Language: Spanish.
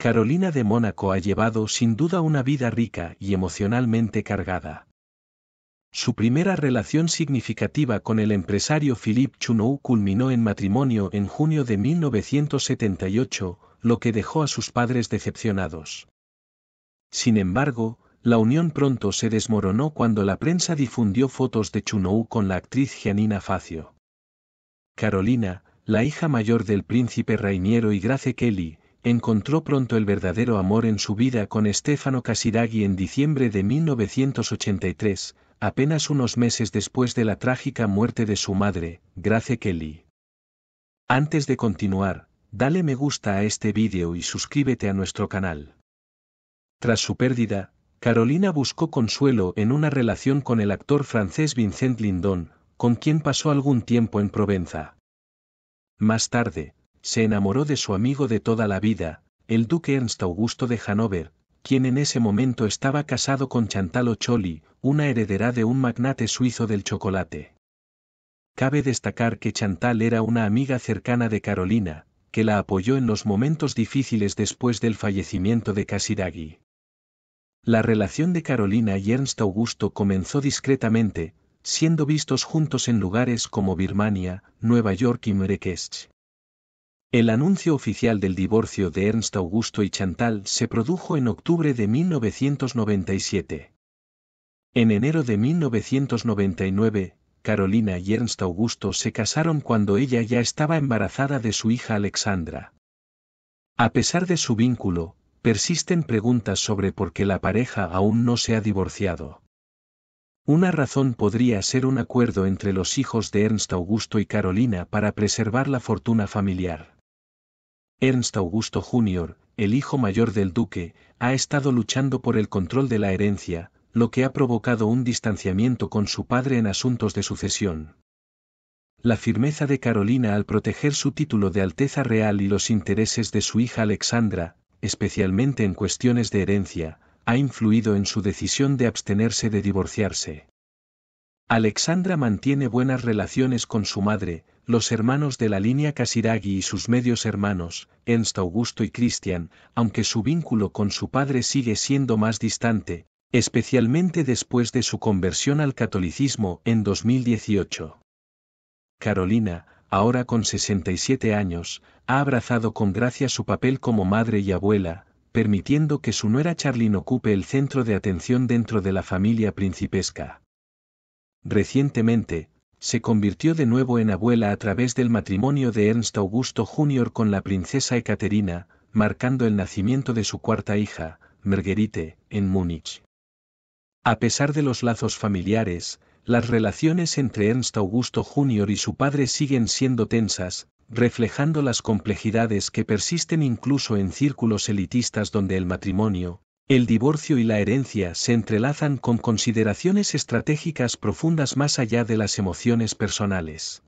Carolina de Mónaco ha llevado sin duda una vida rica y emocionalmente cargada. Su primera relación significativa con el empresario Philippe Chunou culminó en matrimonio en junio de 1978, lo que dejó a sus padres decepcionados. Sin embargo, la unión pronto se desmoronó cuando la prensa difundió fotos de Chunou con la actriz Janina Facio. Carolina, la hija mayor del príncipe Rainiero y Grace Kelly, encontró pronto el verdadero amor en su vida con Stefano Casiraghi en diciembre de 1983, apenas unos meses después de la trágica muerte de su madre, Grace Kelly. Antes de continuar, dale me gusta a este vídeo y suscríbete a nuestro canal. Tras su pérdida, Carolina buscó consuelo en una relación con el actor francés Vincent Lindon, con quien pasó algún tiempo en Provenza. Más tarde, se enamoró de su amigo de toda la vida, el duque Ernst Augusto de Hanover, quien en ese momento estaba casado con Chantal Ocholi, una heredera de un magnate suizo del chocolate. Cabe destacar que Chantal era una amiga cercana de Carolina, que la apoyó en los momentos difíciles después del fallecimiento de Casiraghi. La relación de Carolina y Ernst Augusto comenzó discretamente, siendo vistos juntos en lugares como Birmania, Nueva York y el anuncio oficial del divorcio de Ernst Augusto y Chantal se produjo en octubre de 1997. En enero de 1999, Carolina y Ernst Augusto se casaron cuando ella ya estaba embarazada de su hija Alexandra. A pesar de su vínculo, persisten preguntas sobre por qué la pareja aún no se ha divorciado. Una razón podría ser un acuerdo entre los hijos de Ernst Augusto y Carolina para preservar la fortuna familiar. Ernst Augusto Jr., el hijo mayor del duque, ha estado luchando por el control de la herencia, lo que ha provocado un distanciamiento con su padre en asuntos de sucesión. La firmeza de Carolina al proteger su título de Alteza Real y los intereses de su hija Alexandra, especialmente en cuestiones de herencia, ha influido en su decisión de abstenerse de divorciarse. Alexandra mantiene buenas relaciones con su madre, los hermanos de la línea Casiraghi y sus medios hermanos, Ernst Augusto y Christian, aunque su vínculo con su padre sigue siendo más distante, especialmente después de su conversión al catolicismo en 2018. Carolina, ahora con 67 años, ha abrazado con gracia su papel como madre y abuela, permitiendo que su nuera Charlene ocupe el centro de atención dentro de la familia principesca. Recientemente, se convirtió de nuevo en abuela a través del matrimonio de Ernst Augusto Jr. con la princesa Ekaterina, marcando el nacimiento de su cuarta hija, Marguerite, en Múnich. A pesar de los lazos familiares, las relaciones entre Ernst Augusto Jr. y su padre siguen siendo tensas, reflejando las complejidades que persisten incluso en círculos elitistas donde el matrimonio, el divorcio y la herencia se entrelazan con consideraciones estratégicas profundas más allá de las emociones personales.